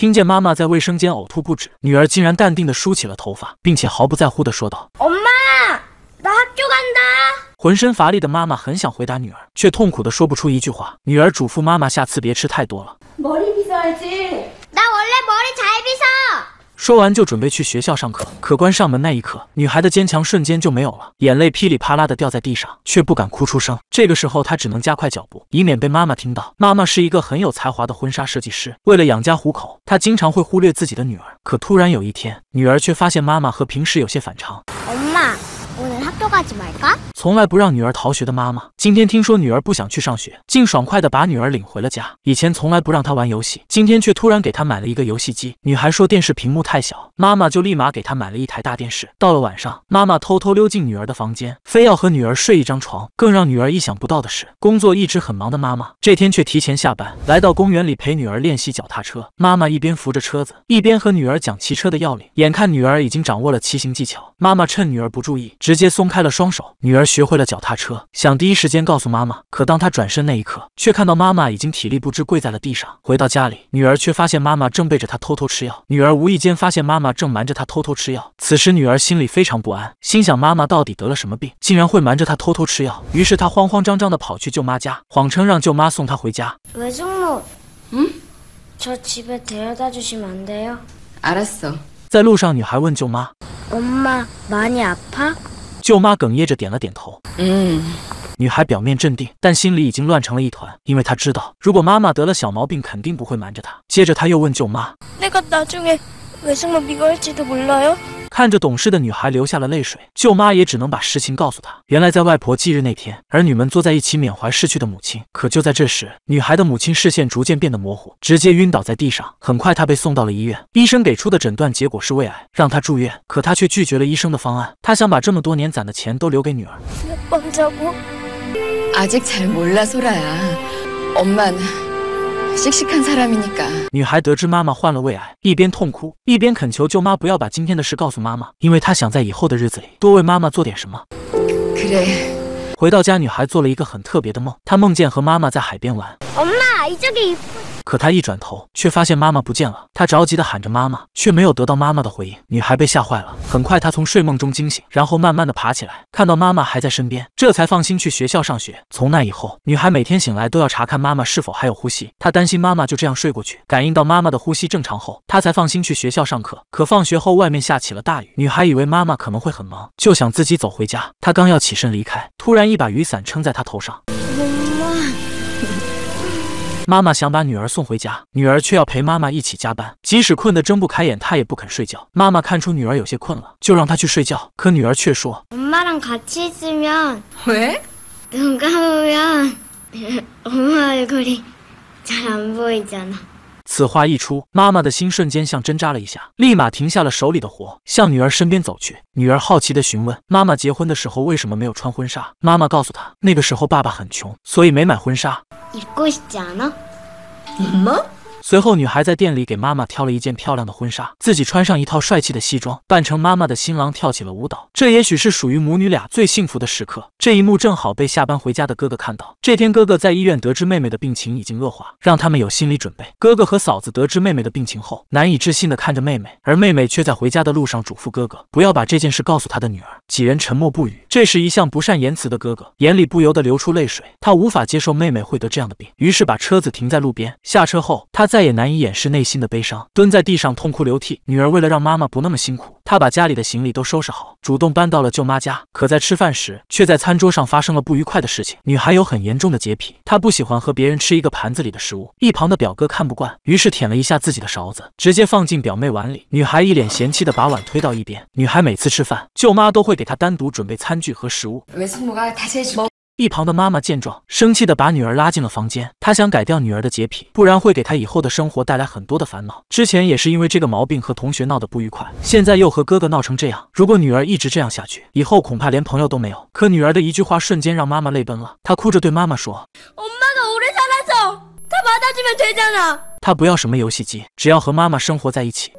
听见妈妈在卫生间呕吐不止，女儿竟然淡定地梳起了头发，并且毫不在乎地说道：“我妈，我学校赶浑身乏力的妈妈很想回答女儿，却痛苦地说不出一句话。女儿嘱咐妈妈下次别吃太多了。说完就准备去学校上课，可关上门那一刻，女孩的坚强瞬间就没有了，眼泪噼里啪啦的掉在地上，却不敢哭出声。这个时候，她只能加快脚步，以免被妈妈听到。妈妈是一个很有才华的婚纱设计师，为了养家糊口，她经常会忽略自己的女儿。可突然有一天，女儿却发现妈妈和平时有些反常。从来不让女儿逃学的妈妈，今天听说女儿不想去上学，竟爽快的把女儿领回了家。以前从来不让她玩游戏，今天却突然给她买了一个游戏机。女孩说电视屏幕太小，妈妈就立马给她买了一台大电视。到了晚上，妈妈偷偷溜进女儿的房间，非要和女儿睡一张床。更让女儿意想不到的是，工作一直很忙的妈妈，这天却提前下班，来到公园里陪女儿练习脚踏车。妈妈一边扶着车子，一边和女儿讲骑车的要领。眼看女儿已经掌握了骑行技巧，妈妈趁女儿不注意，直接松开了双手，女儿学会了脚踏车，想第一时间告诉妈妈。可当她转身那一刻，却看到妈妈已经体力不支跪在了地上。回到家里，女儿却发现妈妈正背着她偷偷吃药。女儿无意间发现妈妈正瞒着她偷偷吃药，此时女儿心里非常不安，心想妈妈到底得了什么病，竟然会瞒着她偷偷吃药。于是她慌慌张张地跑去舅妈家，谎称让舅妈送她回家。在路上，女孩问舅妈：“妈妈，많이아파？”舅妈哽咽着点了点头。嗯，女孩表面镇定，但心里已经乱成了一团，因为她知道，如果妈妈得了小毛病，肯定不会瞒着她。接着，她又问舅妈。为什么看着懂事的女孩流下了泪水，舅妈也只能把实情告诉她。原来在外婆忌日那天，儿女们坐在一起缅怀逝去的母亲。可就在这时，女孩的母亲视线逐渐变得模糊，直接晕倒在地上。很快她被送到了医院，医生给出的诊断结果是胃癌，让她住院。可她却拒绝了医生的方案，她想把这么多年攒的钱都留给女儿。女孩得知妈妈患了胃癌，一边痛哭，一边恳求舅妈不要把今天的事告诉妈妈，因为她想在以后的日子里多为妈妈做点什么。回到家，女孩做了一个很特别的梦，她梦见和妈妈在海边玩。可他一转头，却发现妈妈不见了。他着急的喊着妈妈，却没有得到妈妈的回应。女孩被吓坏了，很快她从睡梦中惊醒，然后慢慢的爬起来，看到妈妈还在身边，这才放心去学校上学。从那以后，女孩每天醒来都要查看妈妈是否还有呼吸。她担心妈妈就这样睡过去，感应到妈妈的呼吸正常后，她才放心去学校上课。可放学后，外面下起了大雨，女孩以为妈妈可能会很忙，就想自己走回家。她刚要起身离开，突然一把雨伞撑在她头上。妈妈想把女儿送回家，女儿却要陪妈妈一起加班。即使困得睁不开眼，她也不肯睡觉。妈妈看出女儿有些困了，就让她去睡觉，可女儿却说。此话一出，妈妈的心瞬间像针扎了一下，立马停下了手里的活，向女儿身边走去。女儿好奇地询问：“妈妈结婚的时候为什么没有穿婚纱？”妈妈告诉她：“那个时候爸爸很穷，所以没买婚纱。”你讲呢？随后，女孩在店里给妈妈挑了一件漂亮的婚纱，自己穿上一套帅气的西装，扮成妈妈的新郎跳起了舞蹈。这也许是属于母女俩最幸福的时刻。这一幕正好被下班回家的哥哥看到。这天，哥哥在医院得知妹妹的病情已经恶化，让他们有心理准备。哥哥和嫂子得知妹妹的病情后，难以置信地看着妹妹，而妹妹却在回家的路上嘱咐哥哥不要把这件事告诉他的女儿。几人沉默不语。这时，一向不善言辞的哥哥眼里不由得流出泪水，他无法接受妹妹会得这样的病，于是把车子停在路边，下车后他。再也难以掩饰内心的悲伤，蹲在地上痛哭流涕。女儿为了让妈妈不那么辛苦，她把家里的行李都收拾好，主动搬到了舅妈家。可在吃饭时，却在餐桌上发生了不愉快的事情。女孩有很严重的洁癖，她不喜欢和别人吃一个盘子里的食物。一旁的表哥看不惯，于是舔了一下自己的勺子，直接放进表妹碗里。女孩一脸嫌弃的把碗推到一边。女孩每次吃饭，舅妈都会给她单独准备餐具和食物。一旁的妈妈见状，生气的把女儿拉进了房间。她想改掉女儿的洁癖，不然会给她以后的生活带来很多的烦恼。之前也是因为这个毛病和同学闹得不愉快，现在又和哥哥闹成这样。如果女儿一直这样下去，以后恐怕连朋友都没有。可女儿的一句话瞬间让妈妈泪奔了。她哭着对妈妈说：“他不要什么游戏机，只要和妈妈生活在一起。”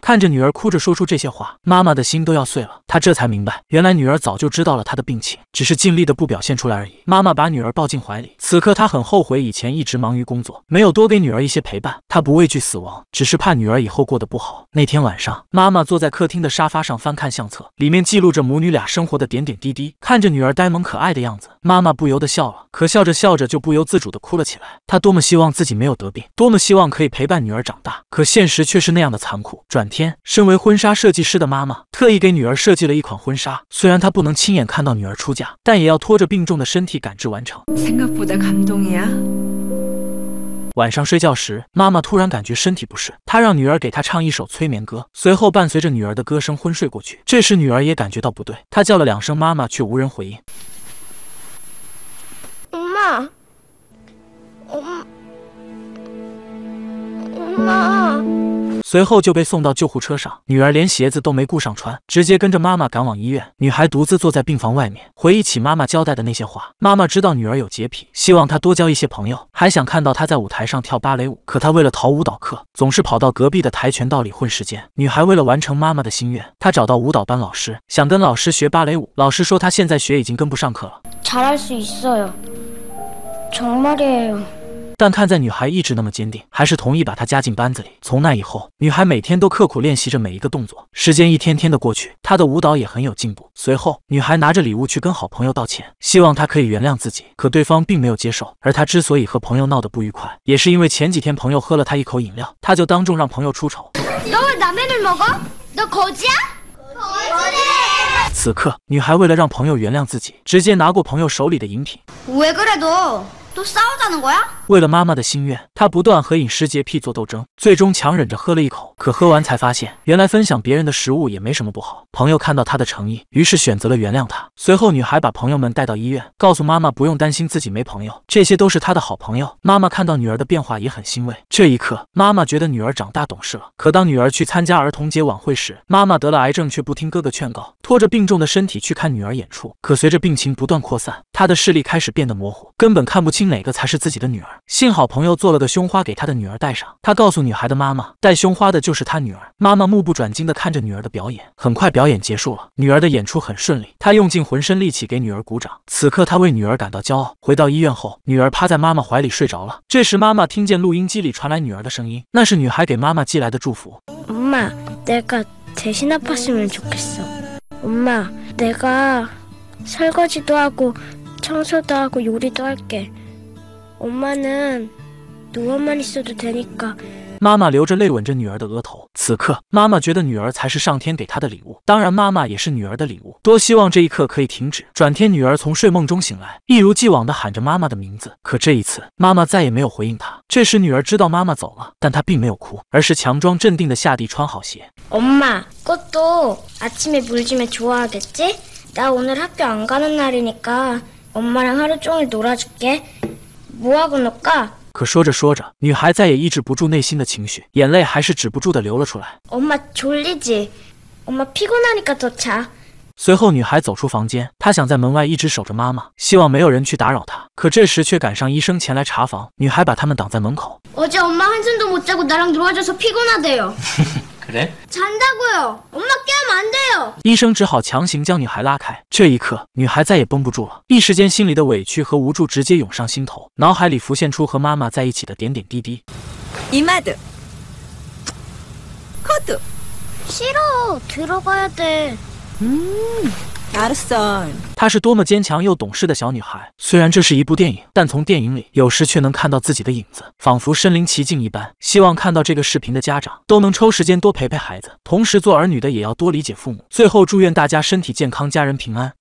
看着女儿哭着说出这些话，妈妈的心都要碎了。她这才明白，原来女儿早就知道了她的病情，只是尽力的不表现出来而已。妈妈把女儿抱进怀里，此刻她很后悔以前一直忙于工作，没有多给女儿一些陪伴。她不畏惧死亡，只是怕女儿以后过得不好。那天晚上，妈妈坐在客厅的沙发上翻看相册，里面记录着母女俩生活的点点滴滴。看着女儿呆萌可爱的样子，妈妈不由得笑了，可笑着笑着就不由自主的哭了起来。她多么希望自己没有得病，多么希望可以陪伴女儿长大，可现实却是那样的残酷。转。天，身为婚纱设计师的妈妈特意给女儿设计了一款婚纱。虽然她不能亲眼看到女儿出嫁，但也要拖着病重的身体赶制完成。晚上睡觉时，妈妈突然感觉身体不适，她让女儿给她唱一首催眠歌，随后伴随着女儿的歌声昏睡过去。这时，女儿也感觉到不对，她叫了两声妈妈，却无人回应。妈。随后就被送到救护车上，女儿连鞋子都没顾上穿，直接跟着妈妈赶往医院。女孩独自坐在病房外面，回忆起妈妈交代的那些话。妈妈知道女儿有洁癖，希望她多交一些朋友，还想看到她在舞台上跳芭蕾舞。可她为了逃舞蹈课，总是跑到隔壁的跆拳道里混时间。女孩为了完成妈妈的心愿，她找到舞蹈班老师，想跟老师学芭蕾舞。老师说她现在学已经跟不上课了。但看在女孩一直那么坚定，还是同意把她加进班子里。从那以后，女孩每天都刻苦练习着每一个动作。时间一天天的过去，她的舞蹈也很有进步。随后，女孩拿着礼物去跟好朋友道歉，希望他可以原谅自己。可对方并没有接受。而她之所以和朋友闹得不愉快，也是因为前几天朋友喝了她一口饮料，她就当众让朋友出丑。此刻，女孩为了让朋友原谅自己，直接拿过朋友手里的饮品。都少咋能过呀？为了妈妈的心愿，她不断和饮食洁癖做斗争，最终强忍着喝了一口。可喝完才发现，原来分享别人的食物也没什么不好。朋友看到她的诚意，于是选择了原谅她。随后，女孩把朋友们带到医院，告诉妈妈不用担心自己没朋友，这些都是她的好朋友。妈妈看到女儿的变化也很欣慰。这一刻，妈妈觉得女儿长大懂事了。可当女儿去参加儿童节晚会时，妈妈得了癌症，却不听哥哥劝告，拖着病重的身体去看女儿演出。可随着病情不断扩散。他的视力开始变得模糊，根本看不清哪个才是自己的女儿。幸好朋友做了个胸花给他的女儿戴上。他告诉女孩的妈妈，戴胸花的就是他女儿。妈妈目不转睛地看着女儿的表演。很快，表演结束了。女儿的演出很顺利，她用尽浑身力气给女儿鼓掌。此刻，她为女儿感到骄傲。回到医院后，女儿趴在妈妈怀里睡着了。这时，妈妈听见录音机里传来女儿的声音，那是女孩给妈妈寄来的祝福。妈，내가제신아팠으면좋겠어엄마내가설거지도하고妈妈流着泪吻着女儿的额头。此刻，妈妈觉得女儿才是上天给她的礼物。当然，妈妈也是女儿的礼物。多希望这一刻可以停止。转天，女儿从睡梦中醒来，一如既往地喊着妈妈的名字。可这一次，妈妈再也没有回应她。这时，女儿知道妈妈走了，但她并没有哭，而是强装镇定地下地穿好鞋。妈妈，것도아침에물주면좋아하겠지나오늘학교안가는날이니까可说着说着，女孩再也抑制不住内心的情绪，眼泪还是止不住的流了出来。妈妈，我困了，妈妈，我累了，所以想睡。随后，女孩走出房间，她想在门外一直守着妈妈，希望没有人去打扰她。可这时却赶上医生前来查房，女孩把他们挡在门口。昨天妈妈一晚上都没睡，我陪她玩，所以很累。医生只好强行将女孩拉开。这一刻，女孩再也绷不住了，一时间心里的委屈和无助直接涌上心头，脑海里浮现出和妈妈在一起的点点滴滴。姨妈的，싫 어， 들어가야 돼。 嗯。Addison，她是多么坚强又懂事的小女孩。虽然这是一部电影，但从电影里有时却能看到自己的影子，仿佛身临其境一般。希望看到这个视频的家长都能抽时间多陪陪孩子，同时做儿女的也要多理解父母。最后祝愿大家身体健康，家人平安。